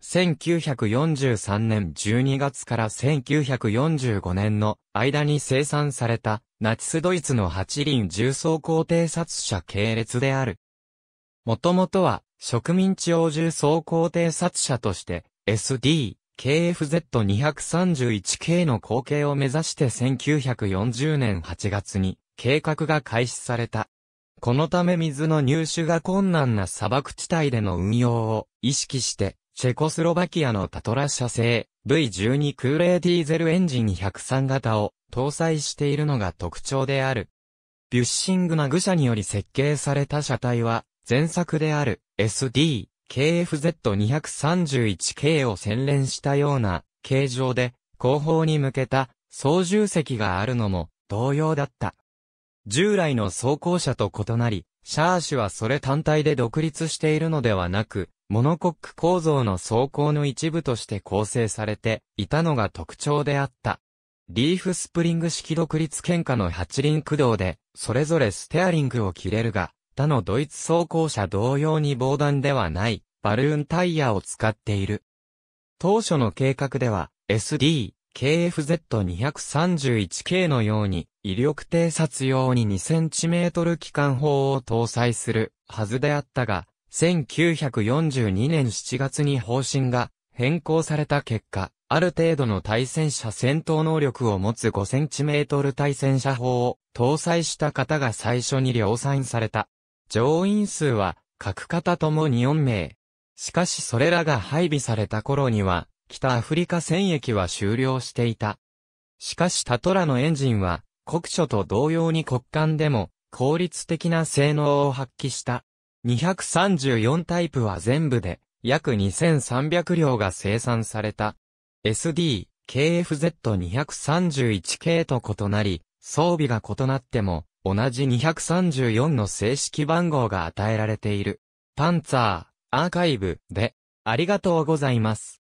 1943年12月から1945年の間に生産されたナチスドイツの8輪重装甲偵察車系列である。もともとは植民地用重装甲偵察車として SD、KFZ231 系の後継を目指して1940年8月に計画が開始された。このため水の入手が困難な砂漠地帯での運用を意識してチェコスロバキアのタトラ社製 V12 空冷ディーゼルエンジン103型を搭載しているのが特徴である。ビュッシングな愚者により設計された車体は前作である SD KFZ231K を洗練したような形状で後方に向けた操縦席があるのも同様だった。従来の装甲車と異なり、シャーシュはそれ単体で独立しているのではなく、モノコック構造の走行の一部として構成されていたのが特徴であった。リーフスプリング式独立喧嘩の八輪駆動で、それぞれステアリングを切れるが、他のドイツ走行車同様に防弾ではない、バルーンタイヤを使っている。当初の計画では、SD、KFZ231K のように、威力偵察用に 2cm 機関砲を搭載するはずであったが、1942年7月に方針が変更された結果、ある程度の対戦車戦闘能力を持つ 5cm 対戦車砲を搭載した方が最初に量産された。乗員数は各方ともに4名。しかしそれらが配備された頃には、北アフリカ戦役は終了していた。しかしタトラのエンジンは、国書と同様に国間でも、効率的な性能を発揮した。234タイプは全部で、約2300両が生産された。SD、KFZ231 系と異なり、装備が異なっても、同じ234の正式番号が与えられている。パンツァー、アーカイブで、ありがとうございます。